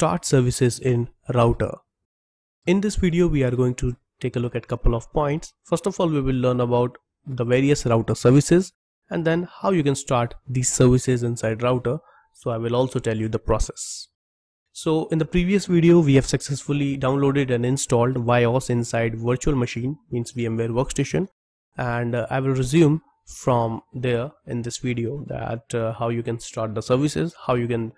start services in router. In this video, we are going to take a look at couple of points. First of all, we will learn about the various router services and then how you can start these services inside router. So I will also tell you the process. So in the previous video, we have successfully downloaded and installed VIOS inside virtual machine means VMware workstation. And uh, I will resume from there in this video that uh, how you can start the services, how you can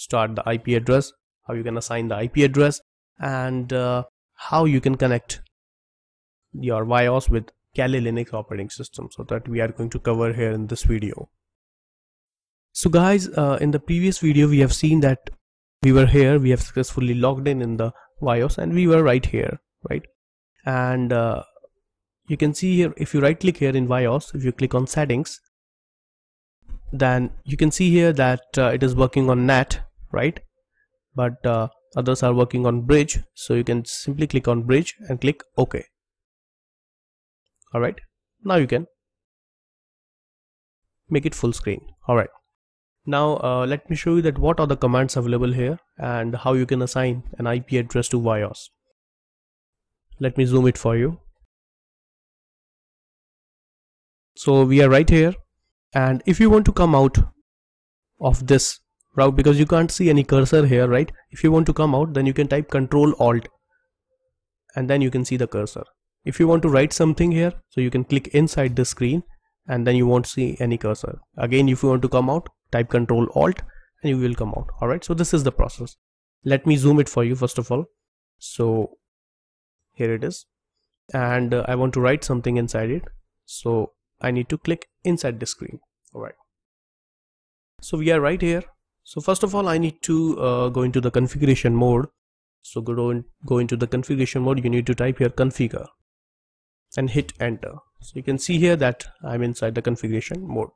start the IP address, how you can assign the IP address, and uh, how you can connect your BIOS with Kali Linux operating system. So that we are going to cover here in this video. So guys, uh, in the previous video, we have seen that we were here, we have successfully logged in in the BIOS and we were right here, right? And uh, you can see here, if you right click here in BIOS, if you click on settings, then you can see here that uh, it is working on NAT right but uh, others are working on bridge so you can simply click on bridge and click ok all right now you can make it full screen all right now uh, let me show you that what are the commands available here and how you can assign an IP address to ViOS. Let me zoom it for you. So we are right here and if you want to come out of this route because you can't see any cursor here right if you want to come out then you can type control alt and then you can see the cursor if you want to write something here so you can click inside the screen and then you won't see any cursor again if you want to come out type control alt and you will come out all right so this is the process let me zoom it for you first of all so here it is and uh, i want to write something inside it so i need to click inside the screen all right so we are right here so first of all I need to uh, go into the configuration mode so go, go into the configuration mode you need to type here configure and hit enter so you can see here that I'm inside the configuration mode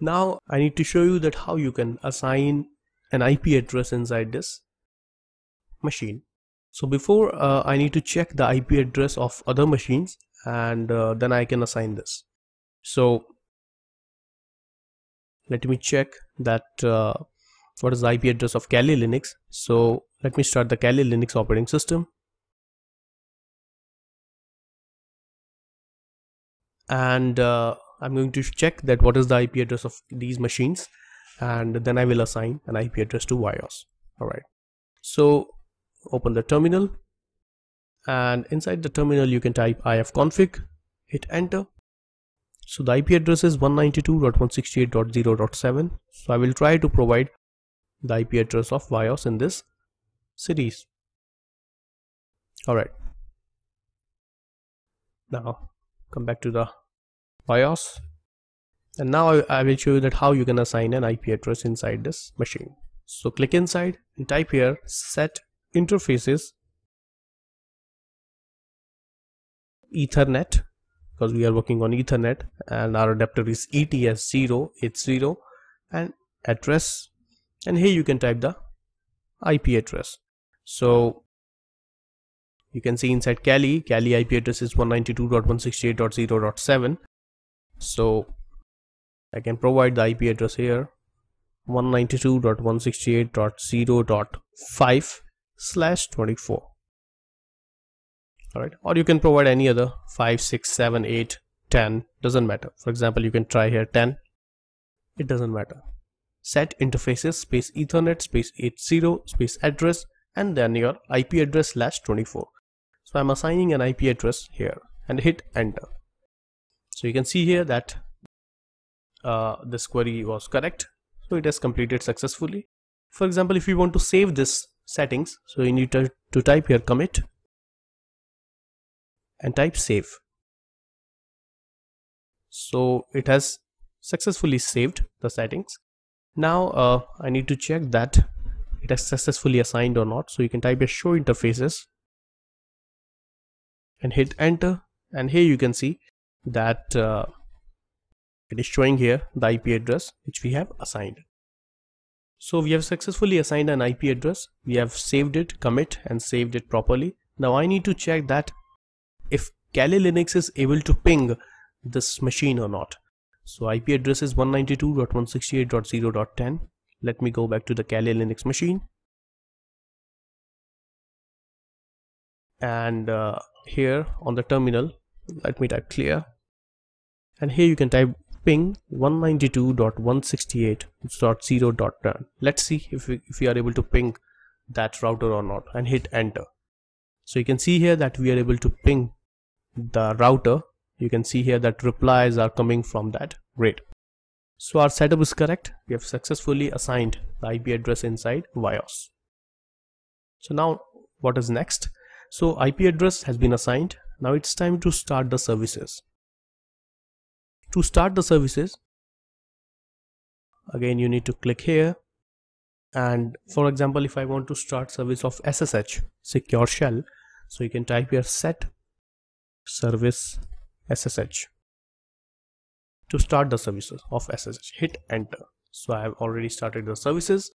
now I need to show you that how you can assign an IP address inside this machine so before uh, I need to check the IP address of other machines and uh, then I can assign this so let me check that uh, what is the IP address of Kali Linux. So let me start the Kali Linux operating system. And uh, I'm going to check that what is the IP address of these machines and then I will assign an IP address to Vios. Alright. So open the terminal and inside the terminal you can type ifconfig, hit enter so the IP address is 192.168.0.7. So I will try to provide the IP address of BIOS in this series. Alright. Now come back to the BIOS. And now I, will show you that how you can assign an IP address inside this machine. So click inside and type here set interfaces ethernet because we are working on ethernet and our adapter is ets zero, and address and here you can type the ip address so you can see inside Kali, Kali IP address is 192.168.0.7 so I can provide the IP address here 192.168.0.5 slash 24 all right or you can provide any other 5 6 7 8 10 doesn't matter for example you can try here 10 it doesn't matter set interfaces space ethernet space 80 space address and then your ip address slash 24 so i'm assigning an ip address here and hit enter so you can see here that uh, this query was correct so it has completed successfully for example if you want to save this settings so you need to, to type here commit and type save. So it has successfully saved the settings. Now uh, I need to check that it has successfully assigned or not. So you can type a show interfaces and hit enter. And here you can see that uh, it is showing here the IP address which we have assigned. So we have successfully assigned an IP address. We have saved it, commit and saved it properly. Now I need to check that if Kali Linux is able to ping this machine or not. So IP address is 192.168.0.10. Let me go back to the Kali Linux machine. And uh, here on the terminal, let me type clear. And here you can type ping 192.168.0.10. Let's see if we, if we are able to ping that router or not and hit enter. So you can see here that we are able to ping the router. You can see here that replies are coming from that grid. So our setup is correct. We have successfully assigned the IP address inside VyOS. So now what is next? So IP address has been assigned. Now it's time to start the services. To start the services, again you need to click here and for example if I want to start service of SSH secure shell so you can type here set service SSH to start the services of SSH hit enter so I have already started the services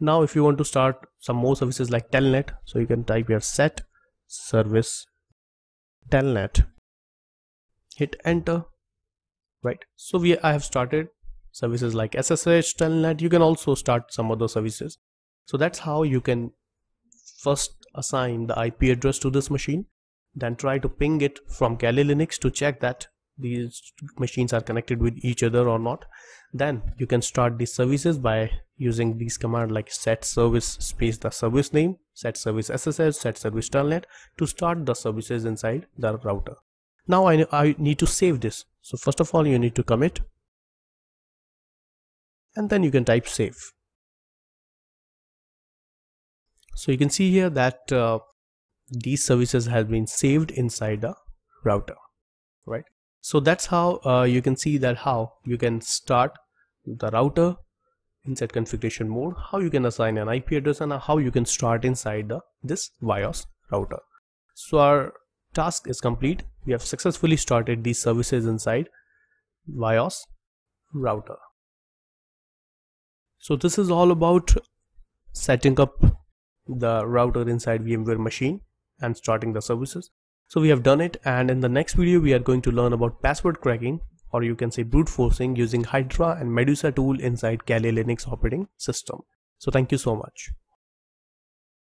now if you want to start some more services like telnet so you can type here set service telnet hit enter right so we I have started services like SSH, Telnet. You can also start some other services. So that's how you can first assign the IP address to this machine, then try to ping it from Kali Linux to check that these machines are connected with each other or not. Then you can start these services by using these command like set service space the service name, set service SSH, set service telnet to start the services inside the router. Now I, I need to save this. So first of all, you need to commit and then you can type save. So you can see here that uh, these services have been saved inside the router, right? So that's how uh, you can see that how you can start the router inside configuration mode, how you can assign an IP address and how you can start inside the this BIOS router. So our task is complete. We have successfully started these services inside BIOS router. So this is all about setting up the router inside VMware machine and starting the services. So we have done it and in the next video we are going to learn about password cracking or you can say brute forcing using Hydra and Medusa tool inside Kali Linux operating system. So thank you so much.